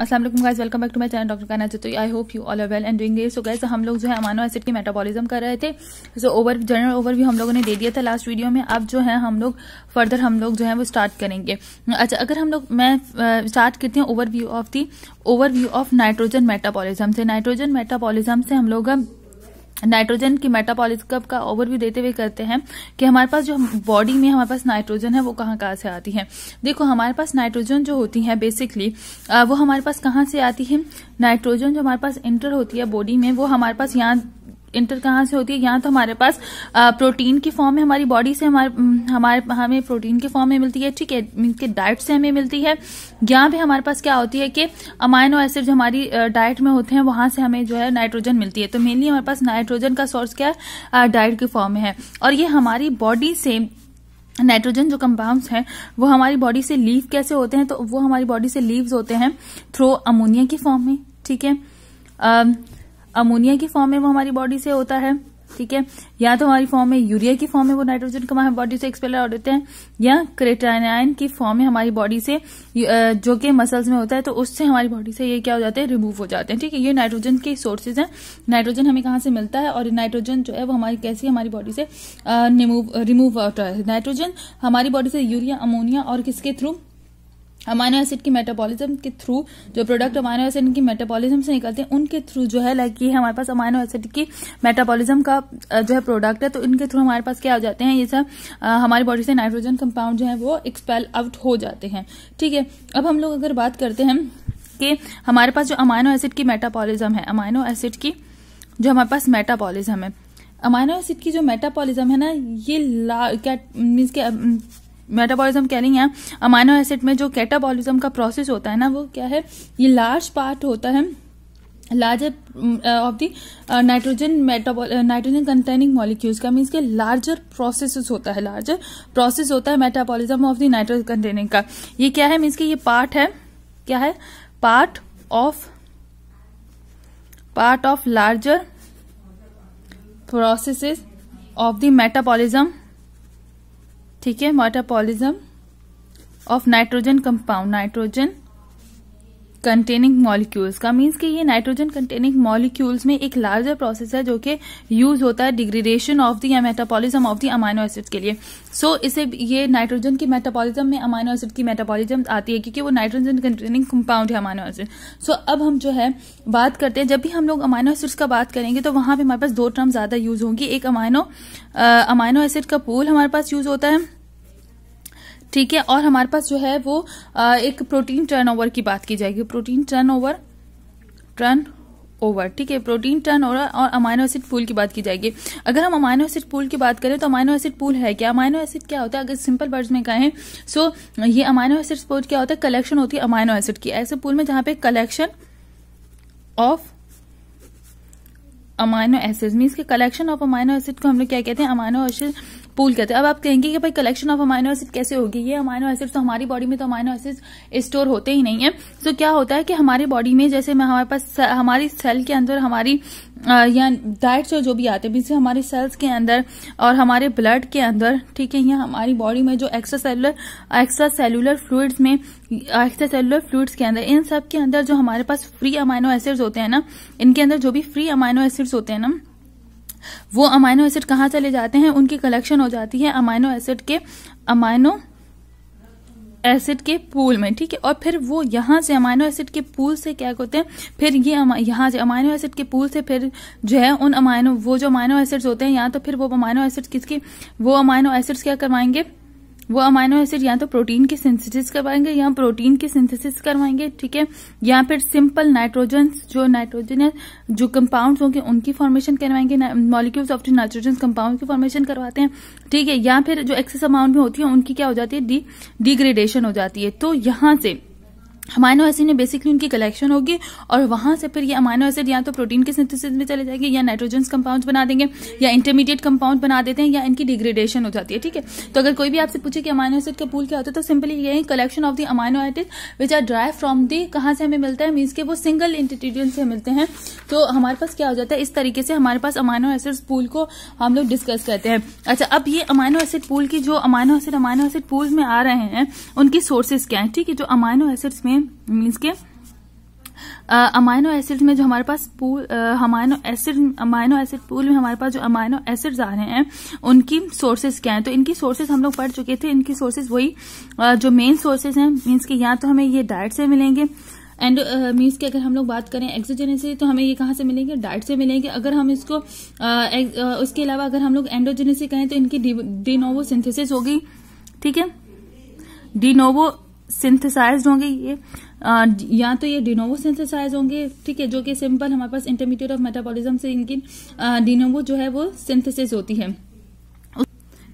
Aslam guys welcome back to my channel doctor कहना चाहते I hope you all are well and doing so guys हम लोग जो है अमानो एसिड की मेटाबॉलिज्म कर रहे थे सो ओवर जनरल ओवरव्यू हम लोगों ने दे दिया था लास्ट वीडियो में अब जो है हम लोग फर्दर हम लोग जो है वो स्टार्ट करेंगे अच्छा अगर हम लोग मैं स्टार्ट करती हूँ view of the overview of nitrogen metabolism से नाइट्रोजन मेटाबॉलिज्म से हम लोग नाइट्रोजन की मेटाबॉलिज्म का ओवरव्यू देते हुए करते हैं कि हमारे पास जो बॉडी में हमारे पास नाइट्रोजन है वो कहाँ कहाँ से आती है देखो हमारे पास नाइट्रोजन जो होती है बेसिकली वो हमारे पास कहाँ से आती है नाइट्रोजन जो हमारे पास इंटर होती है बॉडी में वो हमारे पास यहाँ इंटर कहाँ से होती है यहाँ तो हमारे पास प्रोटीन की फॉर्म में हमारी बॉडी से हमारे हम्म, हमारे हमें प्रोटीन की फॉर्म में मिलती है ठीक है इनके डाइट से हमें मिलती है यहाँ पे हमारे पास क्या होती है कि अमाइनो एसिड जो हमारी डाइट में होते हैं वहां से हमें जो है नाइट्रोजन मिलती है तो मेनली हमारे पास नाइट्रोजन का सोर्स क्या है डाइट के फॉर्म में है और ये हमारी बॉडी से नाइट्रोजन जो कंपाउंड्स हैं वो हमारी बॉडी से लीव कैसे होते हैं तो वो हमारी बॉडी से लीव्स होते हैं थ्रो अमोनिया की फॉर्म में ठीक है अमोनिया की फॉर्म में वो हमारी बॉडी से होता है ठीक है या तो हमारी फॉर्म में यूरिया की फॉर्म में वो नाइट्रोजन को हमारी बॉडी से एक्सपेलर आउट होते हैं या क्रेटानाइन की फॉर्म में हमारी बॉडी से जो कि मसल्स में होता है तो उससे हमारी बॉडी से ये क्या हो जाते हैं रिमूव हो जाते हैं ठीक है ये नाइट्रोजन के सोर्सेज हैं नाइट्रोजन हमें कहाँ से मिलता है और नाइट्रोजन जो है वो हमारी कैसी हमारी बॉडी से रिमूव रिमूव होता है नाइट्रोजन हमारी बॉडी से यूरिया अमोनिया और किसके थ्रू अमानो एसिड की मेटाबॉलिज्म के थ्रू जो प्रोडक्ट अमानो एसिड की मेटाबॉलिज्म से निकलते हैं उनके थ्रू जो है लाइक ये हमारे पास अमानो एसिड की मेटाबॉलिज्म का जो है प्रोडक्ट है तो इनके थ्रू हमारे पास क्या हो जाते हैं ये सब हमारी बॉडी से नाइट्रोजन कंपाउंड जो है वो एक्सपेल आउट हो जाते हैं ठीक है अब हम लोग अगर बात करते हैं कि हमारे पास जो अमानो एसिड की मेटाबॉलिज्म है अमानो एसिड की जो हमारे पास मेटाबॉलिज्म है अमानो एसिड की जो मेटाबॉलिज्म है ना ये ला क्या मीन्स के मेटाबॉलिज्म कह रही हैं अमाइनो एसिड में जो कैटाबॉलिज्म का प्रोसेस होता है ना वो क्या है ये लार्ज पार्ट होता है larger of the nitrogen metabolism nitrogen containing molecules का मीन्स के लार्जर प्रोसेस होता है लार्जर प्रोसेस होता है metabolism of the nitrogen containing का ये क्या है मीन्स के ये पार्ट है क्या है part of part of larger processes of the metabolism ठीक है metabolism of nitrogen compound nitrogen containing molecules का मीन्स कि ये नाइट्रोजन कंटेनिंग मॉलिक्यूल्स में एक लार्जर प्रोसेस है जो कि यूज होता है डिग्रेडेशन ऑफ दी या metabolism of the amino acids के लिए सो so, इसे ये नाइट्रोजन की मेटाबॉलिज्म में अमाइनो एसिड की मेटाबॉलिज्म आती है क्योंकि वो नाइट्रोजन कंटेनिंग कंपाउंड है अमाइनो एसिड सो so, अब हम जो है बात करते हैं जब भी हम लोग अमाइनो एसिड्स का बात करेंगे तो वहां पर हमारे पास दो टर्म ज्यादा यूज होंगी एक अमाइनो अमाइनो एसिड का पूल हमारे पास यूज होता है ठीक है और हमारे पास जो है वो एक प्रोटीन टर्नओवर की बात की जाएगी प्रोटीन टर्नओवर टर्न ओवर ठीक है प्रोटीन टर्न ओवर और अमाइनो एसिड पूल की बात की जाएगी अगर हम अमाइनो एसिड पूल की बात करें तो अमाइनो एसिड पूल है क्या अमाइनो एसिड क्या होता है अगर सिंपल वर्ड्स में कहें सो ये अमाइनो एसिड पूल क्या होता है कलेक्शन होती है अमाइनो एसिड की ऐसे पूल में जहां पे collection of amino acid means के कलेक्शन ऑफ अमाइनो एसिड को हम लोग क्या कहते हैं अमाइनो एसिड पूल कहते हैं अब आप कहेंगे कि भाई कलेक्शन ऑफ अमाइनो एसिड कैसे होगी ये अमाइनो एसिड तो हमारी बॉडी में तो अमाइनो एसिड स्टोर होते ही नहीं है सो so, क्या होता है कि हमारी बॉडी में जैसे हमारे पास हमारी सेल के अंदर हमारी आ, या डाइट जो भी आते हैं जिससे हमारे सेल्स के अंदर और हमारे ब्लड के अंदर ठीक है या हमारी बॉडी में जो extracellular extracellular fluids में एक्स्ट्रा सेलुलर फ्लूड्स के अंदर इन सब के अंदर जो हमारे पास फ्री अमाइनो एसिड्स होते हैं ना इनके अंदर जो भी फ्री अमाइनो एसिड्स होते हैं ना वो अमाइनो एसिड कहाँ चले जाते हैं उनकी कलेक्शन हो जाती है अमाइनो एसिड के अमाइनो एसिड के पूल में ठीक है और फिर वो यहाँ से अमाइनो एसिड के पूल से क्या होते हैं फिर ये यहाँ से अमाइनो एसिड के पूल से फिर जो है उन अमाइनो वो जो अमाइनो एसिड्स होते हैं यहाँ तो फिर वो अमाइनो एसिड्स किसकी वो अमाइनो एसिड्स क्या करवाएंगे वो अमाइनो एसिड या तो प्रोटीन के सिंथेसिस करवाएंगे या प्रोटीन के सिंथेसिस करवाएंगे ठीक है या फिर सिंपल नाइट्रोजन जो नाइट्रोजन जो कंपाउंड्स होंगे उनकी फॉर्मेशन करवाएंगे मॉलिक्यूल्स ऑफ नाइट्रोजन कंपाउंड की फॉर्मेशन करवाते हैं ठीक है या फिर जो एक्सेस अमाउंट में होती है उनकी क्या हो जाती है डी डिग्रेडेशन हो जाती है तो यहां से अमाइनो एसिड में बेसिकली उनकी कलेक्शन होगी और वहां से फिर ये अमाइनो एसिड या तो प्रोटीन के सिंथेसिस में चले जाएंगे या नाइट्रोजन कंपाउंड्स बना देंगे या इंटरमीडिएट कंपाउंड बना देते हैं या इनकी डिग्रेडेशन हो जाती है ठीक है तो अगर कोई भी आपसे पूछे कि अमाइनो एसिड का पूल क्या होता है तो सिंपली ये collection of the amino acid which are drive from the कहाँ से हमें मिलता है मीन्स के वो सिंगल इंटीटीडियन से मिलते हैं तो हमारे पास क्या हो जाता है इस तरीके से हमारे पास अमाइनो एसिड पूल को हम लोग डिस्कस करते हैं अच्छा अब ये अमाइनो एसिड पूल की जो amino acid amino acid pool में आ रहे हैं उनकी सोर्सेज क्या है ठीक है जो अमाइनो एसिड्स में हैं मीन्स के अमाइनो uh, एसिड में जो हमारे पास pool amino acid amino acid pool में हमारे पास जो अमाइनो एसिड्स आ रहे हैं उनकी सोर्सेज क्या है तो इनकी सोर्सेज हम लोग पढ़ चुके थे इनकी सोर्सेज वही uh, जो मेन सोर्सेज हैं मीन्स कि या तो हमें ये डाइट से मिलेंगे एंड मीन्स uh, अगर हम लोग बात करें एक्सोजेनेसिस से तो हमें ये कहाँ से मिलेंगे डाइट से मिलेंगे अगर हम इसको uh, उसके अलावा अगर हम लोग एंडोजेनेसिस से कहें तो इनकी डिनोवो सिंथेसिस होगी ठीक है डिनोवो सिंथेसाइज होंगे ये या तो ये डिनोवो सिंथेसाइज होंगे ठीक है जो कि सिंपल हमारे पास इंटरमीडिएट ऑफ मेटाबॉलिज्म से इनकी डिनोवो जो है वो सिंथेसिस होती है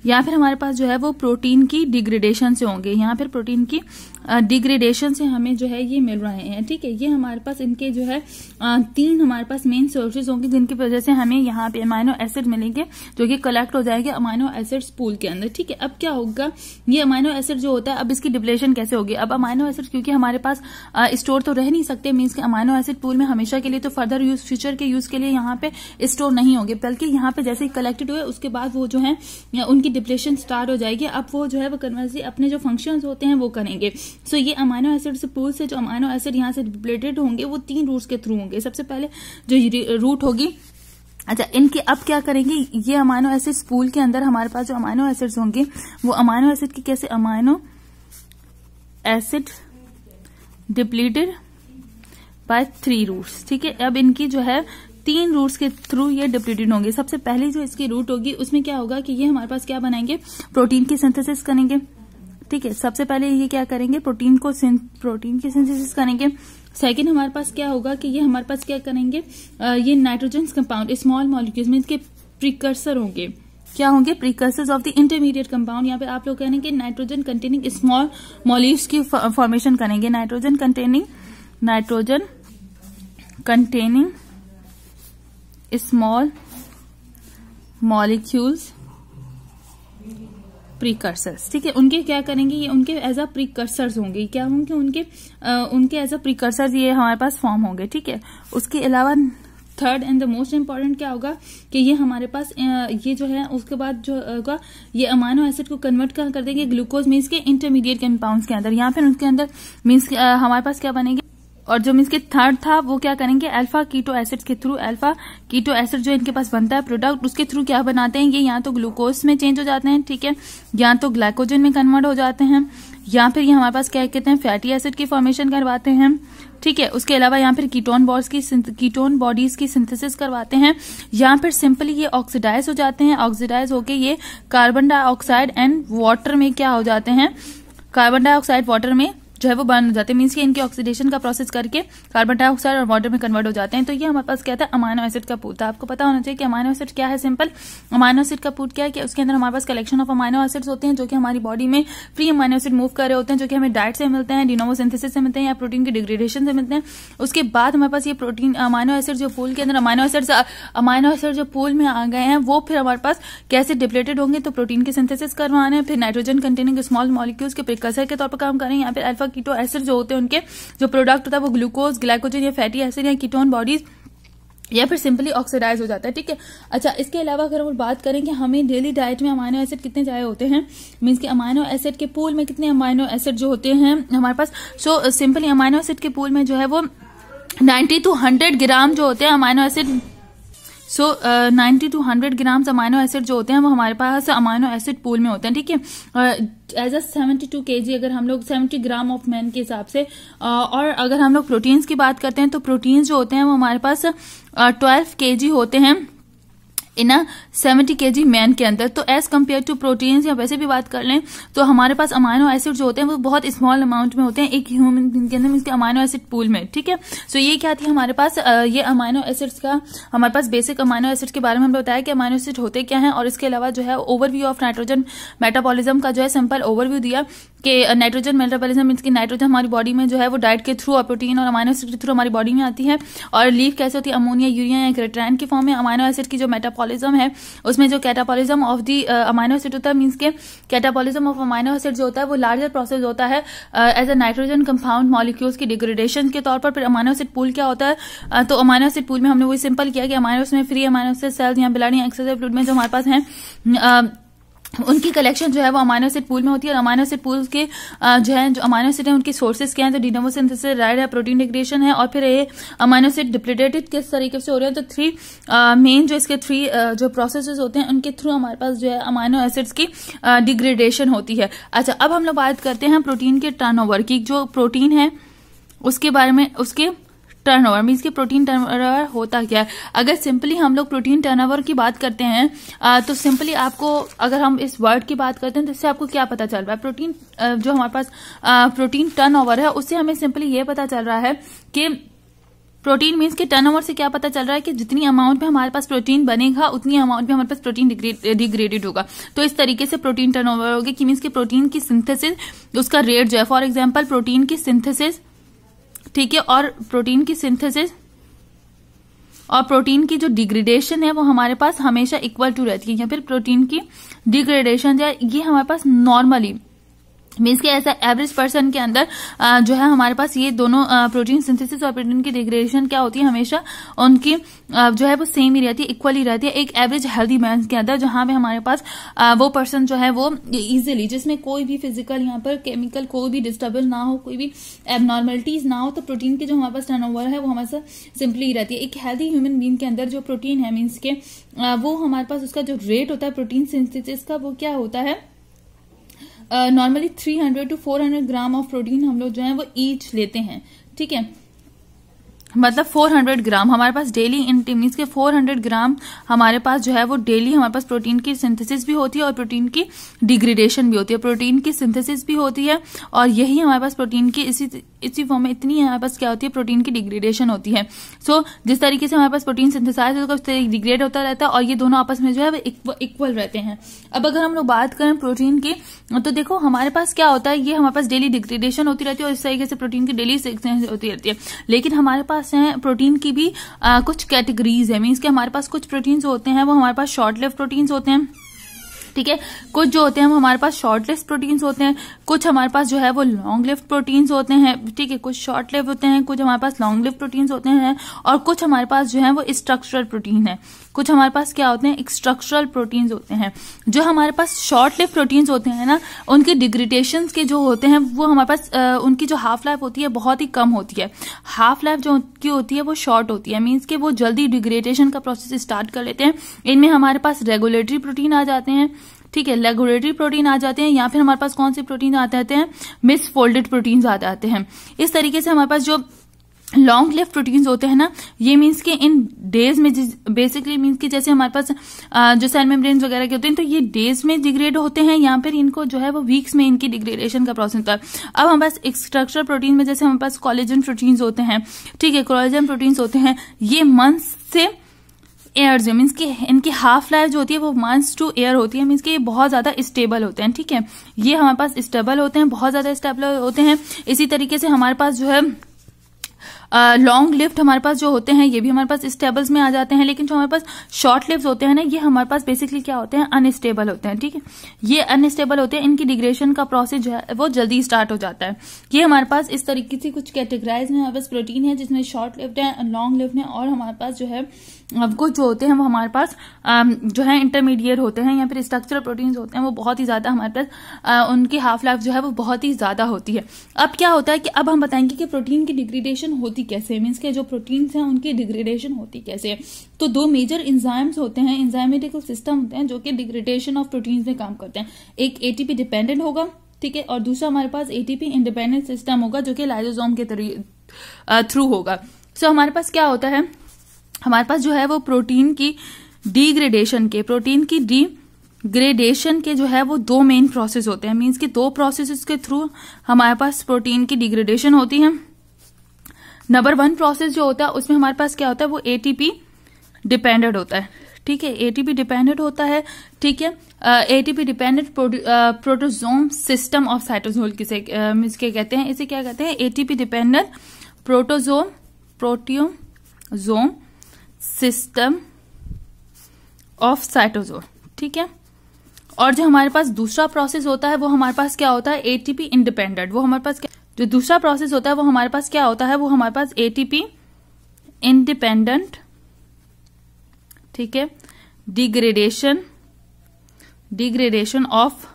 या फिर हमारे पास जो है वो प्रोटीन की डिग्रेडेशन से होंगे यहाँ पर प्रोटीन की डिग्रेडेशन से हमें जो है ये मिल रहे हैं ठीक है ये हमारे पास इनके जो है तीन हमारे पास मेन सोर्सेज होंगे जिनकी वजह से हमें यहाँ पे अमाइनो एसिड मिलेंगे जो कि कलेक्ट हो जाएंगे अमाइनो एसिड पूल के अंदर ठीक है अब क्या होगा ये अमाइनो एसिड जो होता है अब इसकी डिप्लेशन कैसे होगी अब अमाइनो एसिड क्योंकि हमारे पास स्टोर तो रह नहीं सकते मीन्स के अमाइनो एसिड पूल में हमेशा के लिए तो फर्दर यूज फ्यूचर के यूज के लिए यहाँ पे स्टोर नहीं होंगे बल्कि यहाँ पे जैसे कलेक्टेड हुए उसके बाद वो जो है उनकी उनकी डिप्लेशन स्टार्ट हो जाएगी अब वो जो है वो कन्वर्सली अपने जो फंक्शन होते हैं वो करेंगे सो so, ये अमाइनो एसिड से पूल से जो अमाइनो एसिड यहाँ से डिप्लेटेड होंगे वो तीन रूट्स के थ्रू होंगे सबसे पहले जो रूट होगी अच्छा इनके अब क्या करेंगे ये अमाइनो एसिड पूल के अंदर हमारे पास जो अमाइनो एसिड्स होंगे वो अमाइनो एसिड के कैसे amino acid depleted by three routes ठीक है अब इनकी जो है तीन रूट्स के थ्रू ये डिप्लीटेड होंगे सबसे पहले जो इसकी रूट होगी उसमें क्या होगा कि ये हमारे पास क्या बनाएंगे प्रोटीन की सिंथेसिस करेंगे ठीक है सबसे पहले ये क्या करेंगे प्रोटीन को प्रोटीन की सिंथेसिस करेंगे सेकेंड हमारे पास क्या होगा कि ये हमारे पास क्या करेंगे आ, ये नाइट्रोजन कंपाउंड स्मॉल मॉलिक्यूल्स में इसके प्रीकर्सर होंगे क्या होंगे precursor of the intermediate compound यहाँ पे आप लोग कहेंगे नाइट्रोजन कंटेनिंग स्मॉल मॉलिक्यूल्स की फॉर्मेशन करेंगे nitrogen containing nitrogen containing small molecules precursors ठीक है उनके क्या करेंगे ये उनके एज अ प्रीकर्सर्स होंगे क्या होंगे उनके आ, उनके एज अ प्रीकर्सर्स ये हमारे पास फॉर्म होंगे ठीक है उसके अलावा third and the most important क्या होगा कि ये हमारे पास ये जो है उसके बाद जो होगा ये अमानो एसिड को कन्वर्ट कर देंगे ग्लूकोज मीन्स के इंटरमीडिएट कंपाउंड्स के अंदर यहाँ फिर उनके अंदर मीन्स हमारे पास क्या बनेंगे और जो मीन्स के थर्ड था वो क्या करेंगे अल्फा कीटो एसिड के थ्रू अल्फा कीटो एसिड जो इनके पास बनता है प्रोडक्ट उसके थ्रू क्या बनाते हैं ये या तो ग्लूकोज में चेंज हो जाते हैं ठीक है या तो ग्लाइकोजन में कन्वर्ट हो जाते हैं या फिर ये हमारे पास क्या कहते हैं फैटी एसिड की फॉर्मेशन करवाते हैं ठीक है उसके अलावा यहाँ फिर कीटोन बॉड्स की कीटोन बॉडीज की सिंथेसिस करवाते हैं या फिर सिंपली ये ऑक्सीडाइज हो जाते हैं ऑक्सीडाइज होके ये कार्बन डाइऑक्साइड एंड वाटर में क्या हो जाते हैं कार्बन डाइऑक्साइड वाटर में जो है वो बर्न हो जाते हैं मीन्स कि इनके ऑक्सीडेशन का प्रोसेस करके कार्बन डाइऑक्साइड और वाटर में कन्वर्ट हो जाते हैं तो ये हमारे पास क्या था अमानो एसिड का पूर्ता आपको पता होना चाहिए कि अमानो एसिड क्या है सिंपल अमानो एसिड का पूर्ट क्या है कि उसके अंदर हमारे पास कलेक्शन ऑफ अमानो एसिड्स होते हैं जो कि हमारी बॉडी में फ्री अमानो एसिड मूव कर रहे होते हैं जो कि हमें डाइट से मिलते हैं डिनोमोसिंथेसिस से मिलते हैं या प्रोटीन के डिग्रेडेशन से मिलते हैं उसके बाद हमारे पास ये प्रोटीन अमानो एसिड जो पूल के अंदर अमानो एसिड अमानो एसिड जो पूल में आ गए हैं वो फिर हमारे पास कैसे डिप्लेटेड होंगे तो प्रोटीन के सिंथेसिस करवाने फिर नाइट्रोजन कंटेनिंग स्मॉल मॉलिक्यूल्स के प्रिकसर के तौर पर काम करें या फिर अल्फा कीटो एसिड जो होते हैं उनके जो प्रोडक्ट होता है वो ग्लूकोज ग्लाइकोजन या फैटी एसिड या कीटोन बॉडीज या फिर सिंपली ऑक्सीडाइज हो जाता है ठीक है अच्छा इसके अलावा अगर हम बात करें कि हमें डेली डाइट में अमाइनो एसिड कितने चाहिए होते हैं मीन्स कि अमाइनो एसिड के पूल में कितने अमाइनो एसिड जो होते हैं हमारे पास सो सिंपली अमाइनो एसिड के पूल में जो है वो नाइन्टी टू हंड्रेड ग्राम जो होते हैं amino acid so ninety to hundred grams amino acid जो होते हैं वो हमारे पास अमाइनो एसिड पूल में होते हैं ठीक है एज अ सेवेंटी टू के जी अगर हम लोग सेवेंटी ग्राम ऑफ मैन के हिसाब से uh, और अगर हम लोग प्रोटीन्स की बात करते हैं तो प्रोटीन्स जो होते हैं वो हमारे पास ट्वेल्व के जी होते हैं इन अ सेवेंटी के जी मैन के अंदर तो एज कम्पेयर टू प्रोटीन्स या वैसे भी बात कर लें तो हमारे पास अमाइनो एसिड जो होते हैं वो बहुत स्मॉल अमाउंट में होते हैं एक ह्यूमन के अंदर अमाइनो एसिड पूल में ठीक है सो so, ये क्या थी हमारे पास ये अमाइनो एसिड्स का हमारे पास बेसिक अमाइनो एसिड के बारे में हमने बताया कि अमाइनो एसिड होते क्या है और इसके अलावा जो है ओवरव्यू ऑफ नाइट्रोजन मेटाबोलिज्म का जो है सिंपल ओवरव्यू दिया कि नाइट्रोजन मेटाबॉलिज्म मीन की नाइट्रोजन हमारी बॉडी में जो है वो डाइट के थ्रू और प्रोटीन और अमाइनो एसिड के थ्रू हमारी बॉडी में आती है और लीव कैसे होती है अमोनिया यूरिया या क्रेटराइन के फॉर्म में अमाइनो एसिड की जो मेटाबॉल कैटापोलिज्म है उसमें जो catabolism of the amino acid होता है मीन्स के कैटापोलिज्म ऑफ अमाइनो एसिड जो होता है वो लार्जर प्रोसेस होता है as a nitrogen compound molecules की डिग्रेडेशन के तौर पर फिर अमाइनो एसिड पूल क्या होता है uh, तो अमाइनो एसिड पूल में हमने वो सिंपल किया कि अमाइनो में फ्री अमाइनो एसिड सेल्स या बिलाड़ी एक्सेसिव फ्लूड में जो हमारे पास है uh, उनकी कलेक्शन जो है वो अमानो सिट पूल में होती है और अमानो सिट पूल के जो तो है जो अमानो सिट है उनके सोर्सेज क्या है तो डिनोमो सिंथेसिस राइड है प्रोटीन डिग्रेशन है और फिर ये अमानो सिट डिप्लीटेटेड किस तरीके से हो रहे हैं तो थ्री मेन जो इसके थ्री जो प्रोसेसेस होते हैं उनके थ्रू हमारे पास जो है अमानो एसिड्स की डिग्रेडेशन होती है अच्छा अब हम लोग बात करते हैं प्रोटीन के टर्न की जो प्रोटीन है उसके बारे में उसके टर्नओवर मीन्स की प्रोटीन टर्नओवर होता क्या है अगर सिंपली हम लोग प्रोटीन टर्नओवर की बात करते हैं आ, तो सिंपली आपको अगर हम इस वर्ड की बात करते हैं तो इससे आपको क्या पता चल रहा है प्रोटीन जो हमारे पास आ, प्रोटीन टर्नओवर है उससे हमें सिंपली ये पता चल रहा है कि प्रोटीन मीन्स के टर्नओवर से क्या पता चल रहा है कि जितनी अमाउंट में हमारे पास प्रोटीन बनेगा उतनी अमाउंट में हमारे पास प्रोटीन डिग्रेडेड होगा तो इस तरीके से प्रोटीन टर्नओवर होगी कि मीन्स के प्रोटीन की सिंथेसिस उसका रेट जो है फॉर एग्जाम्पल प्रोटीन की सिंथेसिस ठीक है और प्रोटीन की सिंथेसिस और प्रोटीन की जो डिग्रेडेशन है वो हमारे पास हमेशा इक्वल टू रहती है या फिर प्रोटीन की डिग्रेडेशन जो है ये हमारे पास नॉर्मली मीन्स के ऐसा एवरेज पर्सन के अंदर जो है हमारे पास ये दोनों प्रोटीन सिंथेसिस और प्रोटीन की डिग्रेडेशन क्या होती है हमेशा उनकी जो है वो सेम ही रहती है इक्वल ही रहती है एक एवरेज हेल्दी मैन के अंदर जहां पे हमारे पास वो पर्सन जो है वो इजिली जिसमें कोई भी फिजिकल यहाँ पर केमिकल कोई भी डिस्टर्बेंस ना हो कोई भी एबनॉर्मलिटीज ना हो तो प्रोटीन की जो हमारे पास टर्न है वो हमारे साथ सिंपली ही रहती है एक हेल्दी ह्यूमन बीन के अंदर जो प्रोटीन है मीन्स के वो हमारे पास उसका जो रेट होता है प्रोटीन सिंथेसिस का वो क्या होता है normally three hundred to four hundred gram of protein हम लोग जो है वो ईच लेते हैं ठीक है मतलब 400 ग्राम हमारे पास डेली इन मीन्स के 400 ग्राम हमारे पास जो है वो डेली हमारे पास प्रोटीन की सिंथेसिस भी होती है और प्रोटीन की डिग्रेडेशन भी होती है प्रोटीन की सिंथेसिस भी होती है और यही हमारे पास प्रोटीन की इसी इसी फॉर्म में इतनी हमारे पास क्या होती है प्रोटीन की डिग्रेडेशन होती है सो so, जिस तरीके से हमारे पास प्रोटीन सिंथेसाइज होता है उस तरीके डिग्रेड होता रहता है और ये दोनों आपस में जो है इक्वल रहते हैं अब अगर हम लोग बात करें प्रोटीन की तो देखो हमारे पास क्या होता है ये हमारे पास डेली डिग्रेडेशन होती रहती है और इस तरीके से प्रोटीन की डेली होती रहती है लेकिन हमारे पास है प्रोटीन की भी आ, कुछ कैटेगरीज है मीन्स के हमारे पास कुछ प्रोटीन्स होते हैं वो हमारे पास शॉर्ट लिव प्रोटीन्स होते हैं ठीक है कुछ जो होते हैं वो हमारे पास शॉर्ट लिस्ट प्रोटीन्स होते हैं कुछ हमारे पास जो है वो लॉन्ग लिफ्ट प्रोटीन्स होते हैं ठीक है कुछ शॉर्ट लिव होते हैं कुछ हमारे पास लॉन्ग लिफ्ट प्रोटीन्स होते हैं और कुछ हमारे पास जो है वो स्ट्रक्चरल प्रोटीन है कुछ हमारे पास क्या होते हैं स्ट्रक्चरल प्रोटीन्स होते हैं जो हमारे पास शॉर्ट लिफ्ट प्रोटीन्स होते हैं ना उनके डिग्रिटेशन के जो होते हैं वो हमारे पास आ, उनकी जो हाफ लाइफ होती है बहुत ही कम होती है हाफ लाइफ जो की होती है वो शॉर्ट होती है मीन्स के वो जल्दी डिग्रेडेशन का प्रोसेस स्टार्ट कर लेते हैं इनमें हमारे पास रेगुलेटरी प्रोटीन आ जाते हैं ठीक है लेगोरेटरी प्रोटीन आ जाते हैं या फिर हमारे पास कौन से प्रोटीन आते आते हैं मिसफोल्डेड प्रोटीन्स आते आते हैं इस तरीके से हमारे पास जो लॉन्ग लिव प्रोटीन्स होते हैं ना ये मीन्स के इन डेज में बेसिकली मीन्स की जैसे हमारे पास जो सेल मेम्ब्रेन वगैरह के होते हैं तो ये डेज में डिग्रेड होते हैं या फिर इनको जो है वो वीक्स में इनकी डिग्रेडेशन का प्रोसेस होता है अब हमारे पास स्ट्रक्चर प्रोटीन में जैसे हमारे पास कॉलेजन प्रोटीन्स होते हैं ठीक है कॉलेजन प्रोटीन्स होते हैं ये मंथ से एयर्स जो मीन्स कि इनकी हाफ लाइफ जो होती है वो मंथ्स टू एयर होती है मीन्स कि ये बहुत ज्यादा स्टेबल होते हैं ठीक है ये हमारे पास स्टेबल होते हैं बहुत ज्यादा स्टेबल होते हैं इसी तरीके से हमारे पास जो है लॉन्ग लिफ्ट हमारे पास जो होते हैं ये भी हमारे पास स्टेबल्स में आ जाते हैं लेकिन जो हमारे पास शॉर्ट लिफ्ट होते हैं ना ये हमारे पास बेसिकली क्या होते हैं अनस्टेबल होते हैं ठीक है ये अनस्टेबल होते हैं इनकी डिग्रेशन का प्रोसेस जो है वो जल्दी स्टार्ट हो जाता है ये हमारे पास इस तरीके से कुछ कैटेगराइज में हमारे पास प्रोटीन है जिसमें शॉर्ट लिफ्ट है लॉन्ग लिफ्ट है और हमारे पास जो है कुछ जो होते हैं वो हमारे पास जो है इंटरमीडिएट होते हैं या फिर स्ट्रक्चरल प्रोटीन्स होते हैं वो बहुत ही ज़्यादा हमारे पास उनकी हाफ लाइफ जो है वो बहुत ही ज़्यादा होती है अब क्या होता है कि अब हम बताएंगे कि प्रोटीन की डिग्रेडेशन होती कैसे मीन्स के जो प्रोटीन्स हैं उनकी डिग्रेडेशन होती कैसे तो दो मेजर इंजाइम्स होते हैं इंजाइमेटिकल सिस्टम होते हैं जो कि डिग्रेडेशन ऑफ प्रोटीन्स में काम करते हैं एक ए डिपेंडेंट होगा ठीक है और दूसरा हमारे पास ए इंडिपेंडेंट सिस्टम होगा जो कि लाइजोजोम के थ्रू होगा सो so, हमारे पास क्या होता है हमारे पास जो है वो प्रोटीन की डिग्रेडेशन के प्रोटीन की डी ग्रेडेशन के जो है वो दो मेन प्रोसेस होते हैं मीन्स कि दो प्रोसेस के थ्रू हमारे पास प्रोटीन की डिग्रेडेशन होती है नंबर वन प्रोसेस जो होता है उसमें हमारे पास क्या होता है वो एटीपी डिपेंडेंट होता है ठीक है एटीपी डिपेंडेंट होता है ठीक है ATP dependent proteasome system of cytosol किसे मीन्स के कहते हैं इसे क्या कहते हैं ATP dependent proteasome proteasome system of cytosol ठीक है और जो हमारे पास दूसरा प्रोसेस होता है वो हमारे पास क्या होता है एटीपी इंडिपेंडेंट वो हमारे पास क्या जो दूसरा प्रोसेस होता है वो हमारे पास क्या होता है वो हमारे पास एटीपी इंडिपेंडेंट ठीक है डिग्रेडेशन डिग्रेडेशन ऑफ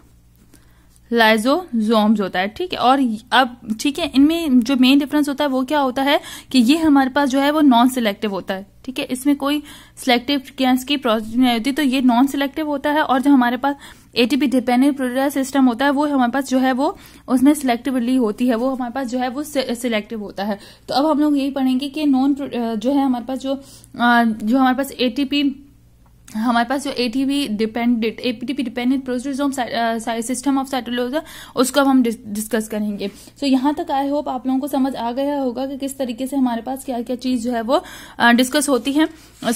लाइजोजोम्स होता है ठीक है और अब ठीक है इनमें जो मेन डिफरेंस होता है वो क्या होता है कि ये हमारे पास जो है वो नॉन सिलेक्टिव होता है ठीक है इसमें कोई सिलेक्टिव गैस की प्रोसेस नहीं होती तो ये नॉन सिलेक्टिव होता है और जो हमारे पास एटीपी डिपेंडेंट प्रोड्यूसर सिस्टम होता है वो हमारे पास जो है वो उसमें सिलेक्टिवली होती है वो हमारे पास जो है वो सिलेक्टिव होता है तो अब हम लोग यही पढ़ेंगे कि नॉन जो है हमारे पास जो जो हमारे पास एटीपी हमारे पास जो A T V dependent A P dependent system of cytosol उसको अब हम डिस्कस करेंगे सो so, यहां तक आई होप आप लोगों को समझ आ गया होगा कि किस तरीके से हमारे पास क्या क्या चीज जो है वो डिस्कस uh, होती है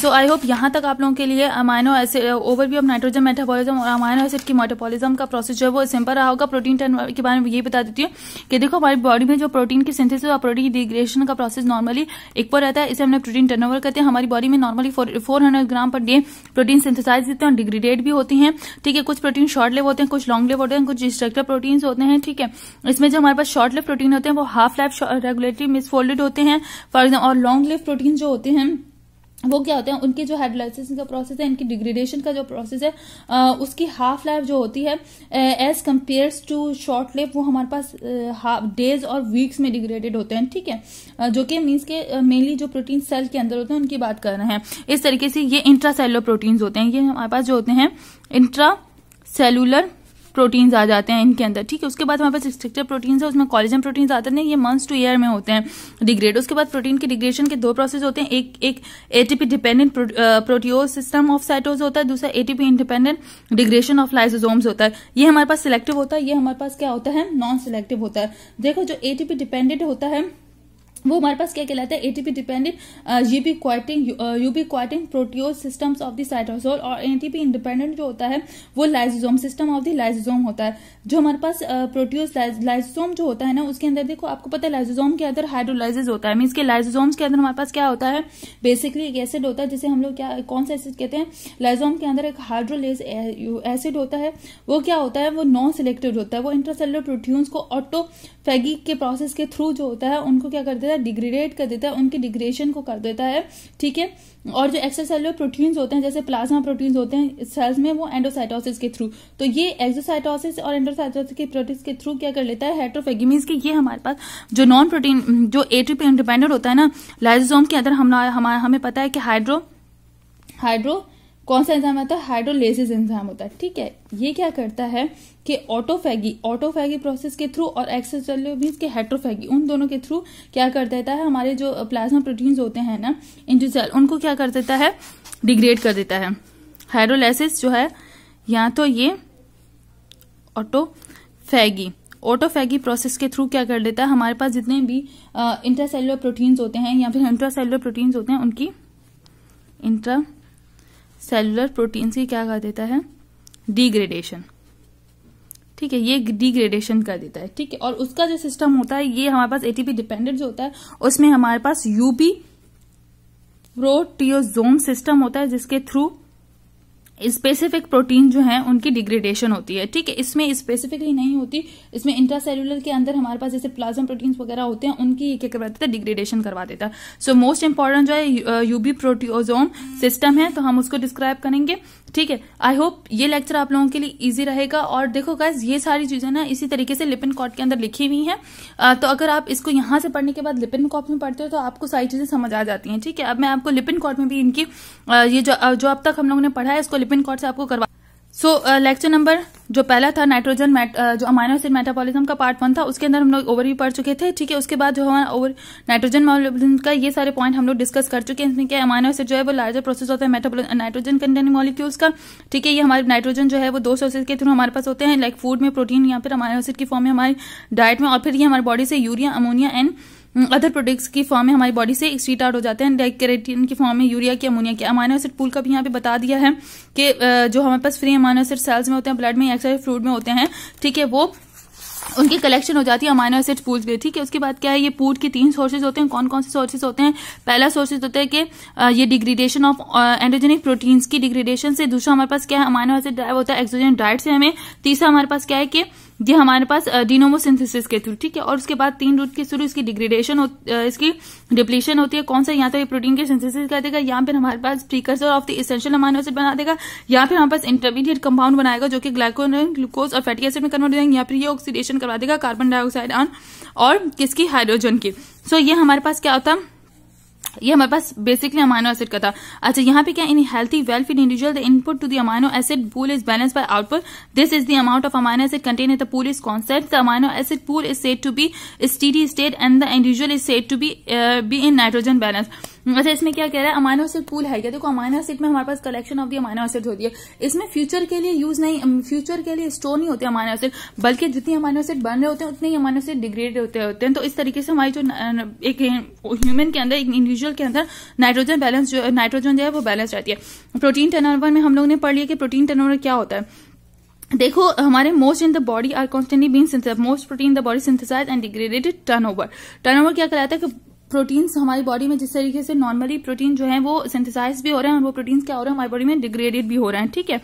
सो आई होप यहाँ तक आप लोगों के लिए amino acid overview of nitrogen metabolism और अमाइनो एसिड की मेटाबॉलिज्म का प्रोसेस जो है वो सिंपल रहा होगा प्रोटीन टर्न के बारे में यही बता देती हूँ कि देखो हमारी बॉडी में जो प्रोटीन की सिंथेसिस और प्रोटीन की डिग्रेशन का प्रोसेस नॉर्मली पर रहता है इसे हमने प्रोटीन टर्न करते हैं हमारी बॉडी में normally four gram per day protein synthesise होते हैं डिग्रीडेड भी होती हैं ठीक है कुछ प्रोटीन शॉर्ट लिव होते हैं कुछ लॉन्ग लिव होते हैं कुछ इंस्ट्रक्टर प्रोटीन्स होते हैं ठीक है इसमें जो हमारे पास शॉर्ट लिव प्रोटीन होते हैं वो हाफ लाइफ रेगुलेटरी मिसफोल्डेड होते हैं फॉर एग्जाम्पल और लॉन्ग लिव प्रोटीन जो होते हैं वो क्या होते हैं उनके जो हाइड्रोलाइसिस का प्रोसेस है इनकी डिग्रेडेशन का जो प्रोसेस है आ, उसकी हाफ लाइफ जो होती है एज कम्पेयर्स टू शॉर्ट लिफ वो हमारे पास डेज और वीक्स में डिग्रेडेड होते हैं ठीक है आ, जो कि मीन्स के मेनली जो प्रोटीन सेल के अंदर होते हैं उनकी बात कर रहे हैं इस तरीके से ये इंट्रा प्रोटीन्स होते हैं ये हमारे पास जो होते हैं इंट्रा सेलुलर प्रोटीन्स आ जाते हैं इनके अंदर ठीक है उसके बाद हमारे पास स्ट्रक्चर प्रोटीन्स है उसमें कॉलेजन प्रोटीन्स आते हैं ये मंथ्स टू ईयर में होते हैं डिग्रेड उसके बाद प्रोटीन के डिग्रेशन के दो प्रोसेस होते हैं एक एक ATP dependent proteasome system of cytosol होता है दूसरा ATP independent degradation of lysosomes होता है ये हमारे पास सिलेक्टिव होता है ये हमारे पास क्या होता है नॉन सिलेक्टिव होता है देखो जो एटीपी डिपेंडेंट होता है वो हमारे पास क्या कहलाता है ATP dependent ubiquitin ubiquitin proteasome system of the cytosol और एटीपी इंडिपेंडेंट जो होता है वो lysosome system of the lysosome होता है जो हमारे पास प्रोटीओज uh, लाइजोम जो होता है ना उसके अंदर देखो आपको पता है लाइजोजोम के अंदर हाइड्रोलाइज होता है मीन के लाइजोजोम के अंदर हमारे पास क्या होता है बेसिकली एक एसिड होता है जिसे हम लोग क्या कौन सा एसिड कहते हैं लाइजोम के अंदर एक हाइड्रोलेज एसिड uh, होता है वो क्या होता है वो नॉन सिलेक्टेड होता है वो इंट्रासेलर प्रोटीन्स को ऑटोफेगी के प्रोसेस के थ्रू जो होता है उनको क्या करते हैं देता है डिग्रेडेट कर देता है उनके डिग्रेशन को कर देता है ठीक है और जो एक्सोसेलर प्रोटीन्स होते हैं जैसे प्लाज्मा प्रोटीन्स होते हैं सेल्स में वो एंडोसाइटोसिस के थ्रू तो ये एक्सोसाइटोसिस और एंडोसाइटोसिस के प्रोटीन्स के थ्रू क्या कर लेता है हेट्रोफेगिमीज के ये हमारे पास जो नॉन प्रोटीन जो एटीपी इंडिपेंडेंट होता है ना लाइजोम के अंदर हम हमें पता है कि हाइड्रो हाइड्रो कौन सा एंजाम आता है हाइड्रोलेसिस एंजाम होता है ठीक है ये क्या करता है कि ऑटोफैगी ऑटोफैगी प्रोसेस के थ्रू और एक्सेसलो मीन के हाइड्रोफेगी उन दोनों के थ्रू क्या कर देता है हमारे जो प्लाज्मा प्रोटीन्स होते हैं ना इंडिविजुअल उनको क्या कर देता है डिग्रेड कर देता है हाइड्रोलेसिस जो है या तो ये ऑटोफैगी ऑटोफैगी प्रोसेस के थ्रू क्या कर देता है हमारे पास जितने भी इंट्रासेलुलर प्रोटीन्स होते हैं या फिर इंट्रासेलुलर प्रोटीन्स होते हैं उनकी इंट्रा सेलुलर प्रोटीन्स की क्या कर देता है डिग्रेडेशन ठीक है ये डिग्रेडेशन कर देता है ठीक है और उसका जो सिस्टम होता है ये हमारे पास एटीपी डिपेंडेंट जो होता है उसमें हमारे पास यूपी प्रोटियोजोम सिस्टम होता है जिसके थ्रू स्पेसिफिक प्रोटीन जो है उनकी डिग्रेडेशन होती है ठीक है इसमें स्पेसिफिकली नहीं होती इसमें इंट्रासेलुलर के अंदर हमारे पास जैसे प्लाज्मा प्रोटीन्स वगैरह होते हैं उनकी ये क्या करवा देता है डिग्रेडेशन करवा देता है सो मोस्ट इंपॉर्टेंट जो है यूबी प्रोटियोजोम सिस्टम है तो हम उसको डिस्क्राइब करेंगे ठीक है आई होप ये लेक्चर आप लोगों के लिए ईजी रहेगा और देखो गाइज ये सारी चीजें ना इसी तरीके से लिपिन कॉट के अंदर लिखी हुई है तो अगर आप इसको यहां से पढ़ने के बाद लिपिन कॉट में पढ़ते हो तो आपको सारी चीजें समझ आ जाती है ठीक है अब मैं आपको लिपिन कॉट में भी इनकी ये जो जो अब तक हम लोगों ने पढ़ा है इसको पिन कॉर्ड से आपको करवा सो लेक्चर नंबर जो पहला था नाइट्रोजन uh, जो अमाइनो एसिड मेटाबॉलिज्म का पार्ट वन था उसके अंदर हम लोग ओवरव्यू पढ़ चुके थे ठीक है उसके बाद जो हमारा ओवर नाइट्रोजन मॉलिब्लिज्म का ये सारे पॉइंट हम लोग डिस्कस कर चुके हैं इसमें क्या अमाइनो एसिड जो है वो लार्जर प्रोसेस होता है मेटाबोल नाइट्रोजन कंटेनिंग मॉलिक्यूल्स का ठीक है ये हमारे नाइट्रोजन जो है वो दो सोर्सेज के थ्रू हमारे पास होते हैं लाइक फूड में प्रोटीन या फिर अमाइनो एसिड की फॉर्म में हमारी डाइट में और फिर ये हमारी बॉडी से urea ammonia and other hmm, products की फॉर्म में हमारी बॉडी से एक्सट्रीट आउट हो जाते हैं लाइक केरेटिन की फॉर्म में यूरिया की अमोनिया की अमानो एसिड पूल का भी यहाँ पे बता दिया है कि जो हमारे पास फ्री अमानो एसिड सेल्स में होते हैं ब्लड में एक्सर फ्रूट में होते हैं ठीक है वो उनकी कलेक्शन हो जाती है अमानो एसिड पूल में ठीक है उसके बाद क्या है ये पूल के तीन सोर्सेज होते हैं कौन कौन से सोर्सेज होते हैं पहला सोर्सेज होता है कि ये डिग्रेडेशन ऑफ एंडोजेनिक प्रोटीन्स की डिग्रेडेशन से दूसरा हमारे पास क्या है अमानो एसिड ड्राइव होता है एक्सोजन डाइट से हमें तीसरा हमारे पास क्या है कि ये हमारे पास डिनोमो सिंथेसिस के थ्रू ठीक है और उसके बाद तीन रूट के थ्रू इसकी डिग्रेडेशन हो, इसकी डिप्लीशन होती है कौन सा या तो ये प्रोटीन के सिंथेसिस कर देगा या फिर हमारे पास precursor of the essential amino acid बना देगा या फिर हमारे पास इंटरमीडिएट कंपाउंड बनाएगा जो कि ग्लाइकोन ग्लूकोज और फैटी एसिड में कन्वर्ट हो जाएंगे या फिर ये ऑक्सीडेशन करवा देगा कार्बन डाइऑक्साइड ऑन और किसकी हाइड्रोजन की सो so, ये हमारे पास क्या होता है ये हमारे पास बेसिकली अमाइनो एसिड का था अच्छा यहाँ पे क्या in healthy well in individual the input to the acid pool is balance by output this is the amount of amino acid contain the pool is concept the amino acid pool is said to be steady state and the individual is said to be be in nitrogen balance अच्छा इसमें क्या कह रहा है amino acid pool है क्या देखो amino acid में हमारे पास collection of the amino acid होती है इसमें फ्यूचर के लिए यूज नहीं फ्यूचर के लिए स्टोर नहीं होते अमाइनो एसिड बल्कि जितनी अमाइनो एसिड बन रहे होते हैं उतने ही अमाइनो एसिड डिग्रेड होते होते हैं तो इस तरीके से हमारी जो एक ह्यूमन के अंदर एक इंडिविजुअल के अंदर नाइट्रोजन बैलेंस जो नाइट्रोजन जो है वो बैलेंस रहती है प्रोटीन टर्नओवर में हम लोग ने पढ़ लिया कि प्रोटीन टर्नओवर क्या होता है देखो हमारे most in the body are constantly been most protein the body synthesise and degraded turn over turn over क्या कहलाता है कि प्रोटीन्स हमारी बॉडी में जिस तरीके से नॉर्मली प्रोटीन जो है वो सिंथेसाइज भी हो रहे हैं और वो प्रोटीन्स क्या हो रहे हैं हमारी बॉडी में डिग्रेडेड भी हो रहे हैं ठीक है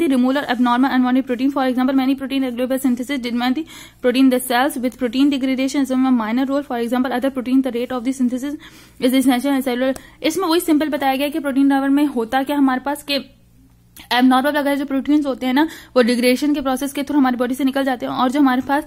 the removal normal unwanted protein for example many protein a global synthesis डिमेंटी protein the cells with protein degradation is minor role for example other protein the rate of the synthesis is essential cellular इसमें वही simple बताया गया कि protein level में होता क्या हमारे पास के एबनॉर्मल अगर जो प्रोटीन्स होते हैं ना वो डिग्रेशन के प्रोसेस के थ्रू हमारी बॉडी से निकल जाते हैं और जो हमारे पास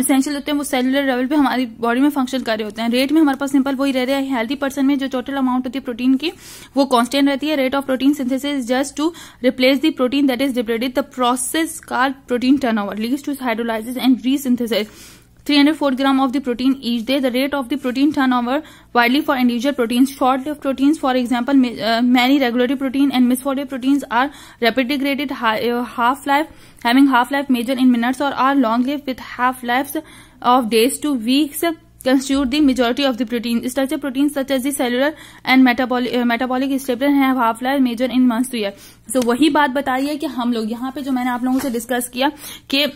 इसेंशियल होते हैं वो सेलुलर लेवल पे हमारी बॉडी में फंक्शन कर रहे होते हैं रेट में हमारे पास सिंपल वही रह रहे हैं हेल्थी पर्सन में जो टोटल अमाउंट होती है प्रोटीन की वो कॉन्स्टेंट रहती है rate of protein synthesis just to replace the protein that is depleted the process कार protein turn over leads to hydrolyse and resynthesis 304 gram of the protein each day. The rate of the protein turnover widely for individual proteins. Short-lived proteins, for example, uh, many regulatory protein and misfolded proteins are rapid degraded half-life, having half-life measured in minutes or are long-lived with half-lives of days to weeks constitute the majority of the protein. Structure proteins such as the cellular and metabolic uh, metabolic stable have half life measured in months to year. So वही बात बताइए कि हम लोग यहाँ पे जो मैंने आप लोगों से डिस्कस किया कि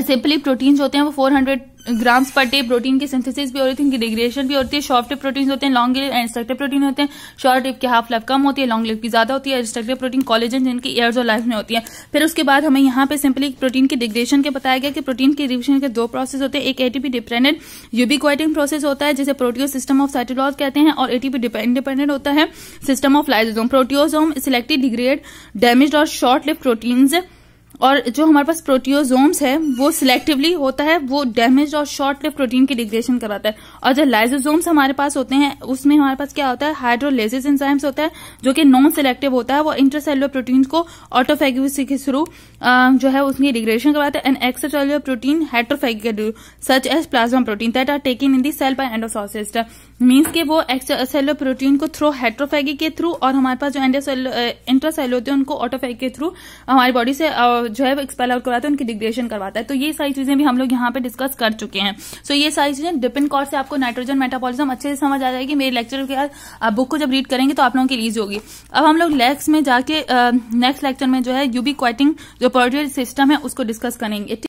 सिंपली प्रोटीन्स होते हैं वो 400 ग्राम्स पर डे प्रोटीन की सिंथेसिस भी हो रही थी उनकी डिग्रेशन भी होती है शॉर्ट टिप प्रोटीन होते हैं लॉन्ग एंड प्रोटीन होते हैं शॉर्ट टिप की हाफ लाइफ कम होती है लॉन्ग लिप की ज्यादा होती है स्ट्रक्टिव प्रोटीन कॉलेजन जिनकी ईयर्स और लाइफ में होती है फिर उसके बाद हमें यहाँ पे सिंपली प्रोटीन की डिग्रेशन के बताया गया कि प्रोटीन के डिग्रेशन के दो प्रोसेस होते हैं एक एटीपी डिपेंडेंट यूबिक्वाइटिंग प्रोसेस होता है जिसे प्रोटीन सिस्टम ऑफ साइटोलॉज कहते हैं और एटीपी डिपेंडेंट होता है system of lysosome proteasome selected degrade damage और शॉर्ट लिप प्रोटीन्स और जो हमारे पास प्रोटियोजोम्स है वो सिलेक्टिवली होता है वो डैमेज और शॉर्ट लिव प्रोटीन की डिग्रेशन करवाता है और जो लाइजोजोम्स हमारे पास होते हैं उसमें हमारे पास क्या होता है हाइड्रोलेसिस एंजाइम्स होता है जो कि नॉन सिलेक्टिव होता है वो इंटरसेलुलर प्रोटीन को ऑटोफेगुसी के थ्रू जो है उसकी डिग्रेशन करवाता है एंड एक्स्ट्रासेलुलर प्रोटीन हाइड्रोफेग such as plasma protein that are taking in the cell by endocytosis means के वो एक्स्ट्रासेलुलर प्रोटीन को थ्रो हाइड्रोफेगी के थ्रू और हमारे पास जो इंट्रासेल होते हैं उनको ऑटोफेगी के थ्रू हमारी बॉडी से uh, जो है एक्सपेल आउट करवाता है उनकी डिग्रेडेशन करवाता है तो ये सारी चीजें भी हम लोग यहाँ पे डिस्कस कर चुके हैं सो so, ये सारी चीजें डिपिन कॉर्ड से आपको नाइट्रोजन मेटाबॉलिज्म अच्छे से समझ आ जाएगी मेरे लेक्चर के बाद बुक को जब रीड करेंगे तो आप लोगों की ईजी होगी अब हम लोग लेक्स में जाके नेक्स्ट लेक्चर में जो है यूबी क्वाइटिंग जो प्रोड्यूस सिस्टम है उसको डिस्कस करेंगे